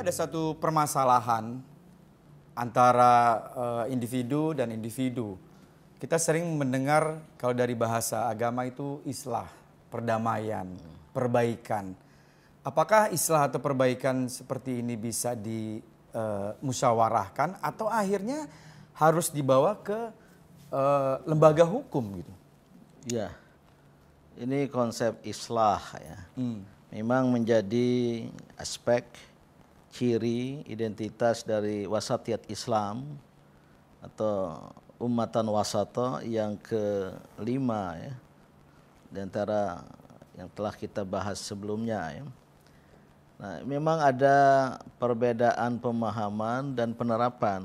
ada satu permasalahan antara uh, individu dan individu. Kita sering mendengar kalau dari bahasa agama itu islah, perdamaian, perbaikan. Apakah islah atau perbaikan seperti ini bisa dimusyawarahkan eh, uh, atau akhirnya harus dibawa ke uh, lembaga hukum gitu? Ya, ini konsep islah ya. Hmm. Memang menjadi aspek ciri identitas dari wasatiyat Islam atau umatan wasato yang kelima ya di antara yang telah kita bahas sebelumnya ya. Nah, memang ada perbedaan pemahaman dan penerapan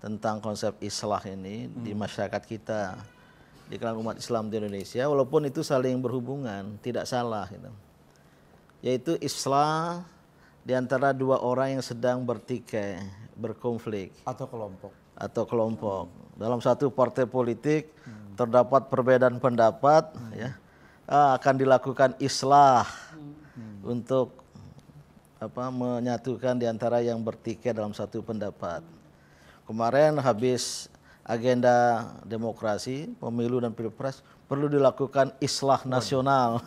tentang konsep islah ini hmm. di masyarakat kita di kalangan umat Islam di Indonesia walaupun itu saling berhubungan tidak salah gitu. Yaitu islah di antara dua orang yang sedang bertikai, berkonflik atau kelompok atau kelompok. Hmm. Dalam satu partai politik hmm. terdapat perbedaan pendapat hmm. ya. Ah, akan dilakukan islah hmm. untuk apa menyatukan di antara yang bertikai dalam satu pendapat. Kemarin habis agenda demokrasi, pemilu dan pilpres perlu dilakukan islah nasional,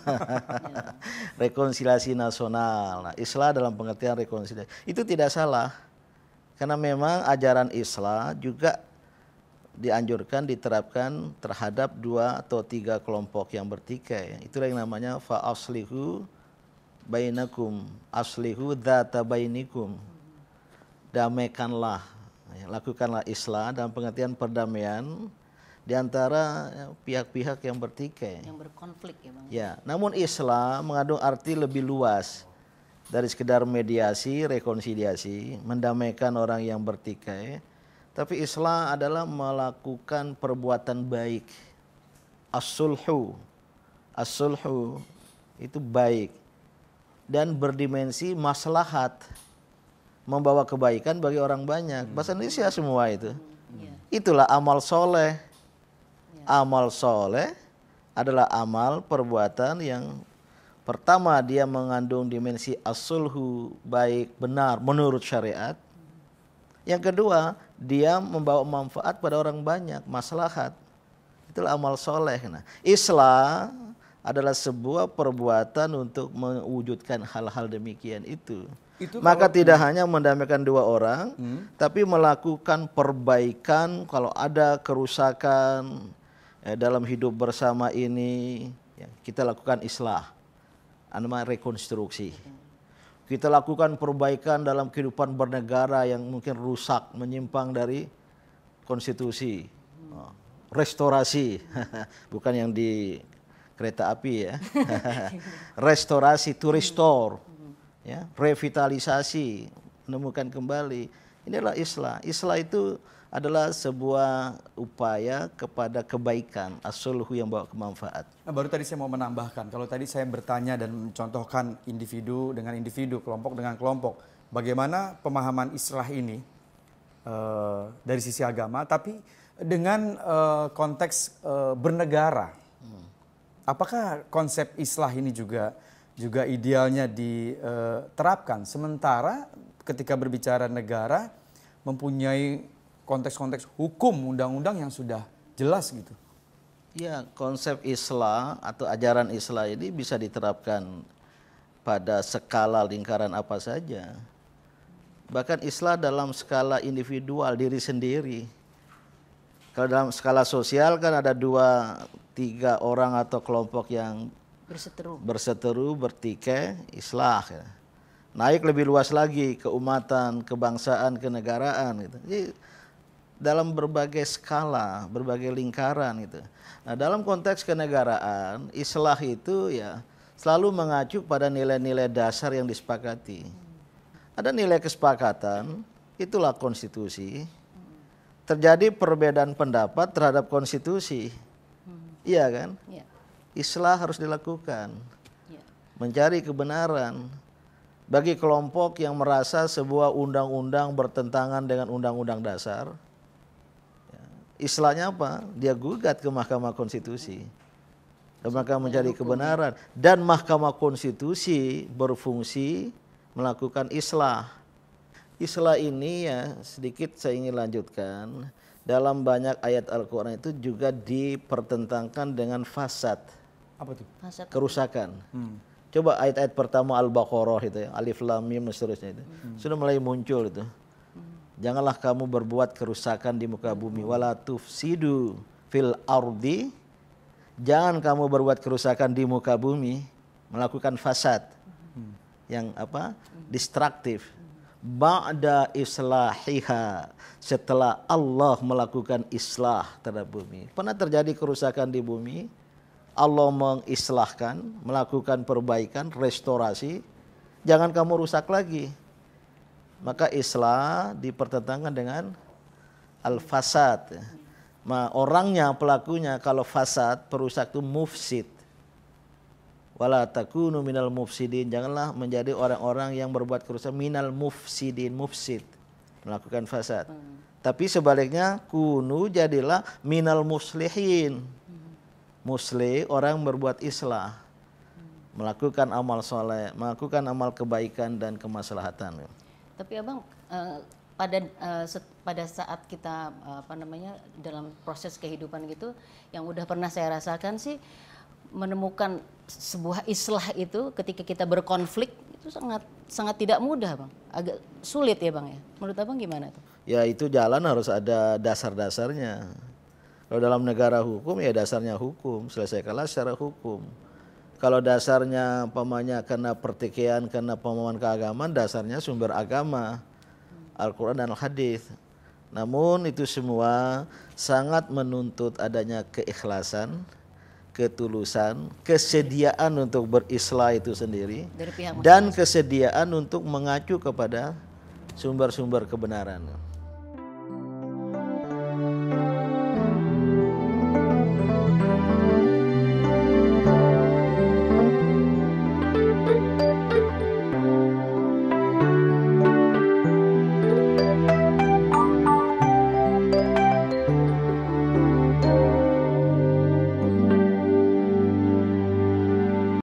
rekonsiliasi nasional. Nah, islah dalam pengertian rekonsiliasi itu tidak salah karena memang ajaran islah juga dianjurkan diterapkan terhadap dua atau tiga kelompok yang bertikai. Itulah yang namanya fa aslihu bainakum aslihu dzata bainikum. Damaikanlah lakukanlah islah dalam pengertian perdamaian di antara ya, pihak-pihak yang bertikai. Yang berkonflik ya Bang. Ya, namun islah mengandung arti lebih luas dari sekedar mediasi, rekonsiliasi, mendamaikan orang yang bertikai. Tapi islah adalah melakukan perbuatan baik. As-sulhu. As-sulhu itu baik dan berdimensi maslahat membawa kebaikan bagi orang banyak. Hmm. Bahasa Indonesia semua itu. Iya. Itulah amal soleh. Iya. Amal soleh adalah amal perbuatan yang pertama dia mengandung dimensi asulhu baik benar menurut syariat. Yang kedua dia membawa manfaat pada orang banyak maslahat. Itulah amal soleh. Nah, Islam adalah sebuah perbuatan untuk mewujudkan hal-hal demikian itu itu maka kalau, tidak hmm. hanya mendamaikan dua orang, hmm. tapi melakukan perbaikan kalau ada kerusakan eh, dalam hidup bersama ini, ya, kita lakukan islah, nama rekonstruksi. Kita lakukan perbaikan dalam kehidupan bernegara yang mungkin rusak, menyimpang dari konstitusi, oh, restorasi, bukan yang di kereta api ya, restorasi, to restore ya, revitalisasi, menemukan kembali. ini adalah islah. Islah itu adalah sebuah upaya kepada kebaikan, asulhu yang bawa kemanfaat. Nah, baru tadi saya mau menambahkan, kalau tadi saya bertanya dan mencontohkan individu dengan individu, kelompok dengan kelompok, bagaimana pemahaman islah ini uh, dari sisi agama, tapi dengan uh, konteks uh, bernegara, hmm. apakah konsep islah ini juga juga idealnya diterapkan. Sementara ketika berbicara negara mempunyai konteks-konteks hukum undang-undang yang sudah jelas gitu. Ya, konsep Islam atau ajaran Islam ini bisa diterapkan pada skala lingkaran apa saja. Bahkan Islam dalam skala individual diri sendiri. Kalau dalam skala sosial kan ada dua, tiga orang atau kelompok yang berseteru, berseteru bertikai, islah. Ya. Naik lebih luas lagi keumatan, kebangsaan, kenegaraan gitu. Jadi dalam berbagai skala, berbagai lingkaran gitu. Nah, dalam konteks kenegaraan, islah itu ya selalu mengacu pada nilai-nilai dasar yang disepakati. Ada nilai kesepakatan, itulah konstitusi. Terjadi perbedaan pendapat terhadap konstitusi. Hmm. Iya kan? Ya islah harus dilakukan. Ya. Mencari kebenaran bagi kelompok yang merasa sebuah undang-undang bertentangan dengan undang-undang dasar. Ya. islahnya apa? Dia gugat ke Mahkamah Konstitusi. Ya. Maka mencari kebenaran dan Mahkamah Konstitusi berfungsi melakukan islah. Islah ini ya sedikit saya ingin lanjutkan dalam banyak ayat Al-Quran itu juga dipertentangkan dengan fasad. Apa tuh? Kerusakan. Hmm. Coba ayat-ayat pertama Al-Baqarah itu ya, Alif Lam Mim dan seterusnya itu. Hmm. Sudah mulai muncul itu. Hmm. Janganlah kamu berbuat kerusakan di muka bumi wala tufsidu fil ardi. Jangan kamu berbuat kerusakan di muka bumi melakukan fasad hmm. yang apa? Hmm. destruktif. Ba'da islahiha setelah Allah melakukan islah terhadap bumi. Pernah terjadi kerusakan di bumi, Allah mengislahkan, melakukan perbaikan, restorasi, jangan kamu rusak lagi. Maka islah dipertentangkan dengan al-fasad. Nah, orangnya pelakunya kalau fasad perusak itu mufsid. Wala takunu minal mufsidin. Janganlah menjadi orang-orang yang berbuat kerusakan minal mufsidin, mufsid. Melakukan fasad. Hmm. Tapi sebaliknya kunu jadilah minal muslihin muslim orang berbuat islah melakukan amal soleh, melakukan amal kebaikan dan kemaslahatan. Tapi abang eh, pada eh, pada saat kita eh, apa namanya dalam proses kehidupan gitu, yang udah pernah saya rasakan sih menemukan sebuah islah itu ketika kita berkonflik itu sangat sangat tidak mudah bang, agak sulit ya bang ya. Menurut abang gimana tuh? Ya itu jalan harus ada dasar-dasarnya kalau dalam negara hukum ya dasarnya hukum, selesaikanlah secara hukum. Kalau dasarnya pemanya karena pertikaian, karena pemahaman keagamaan, dasarnya sumber agama, Al-Quran dan Al-Hadis. Namun itu semua sangat menuntut adanya keikhlasan, ketulusan, kesediaan untuk berislah itu sendiri, dan kesediaan untuk mengacu kepada sumber-sumber kebenaran.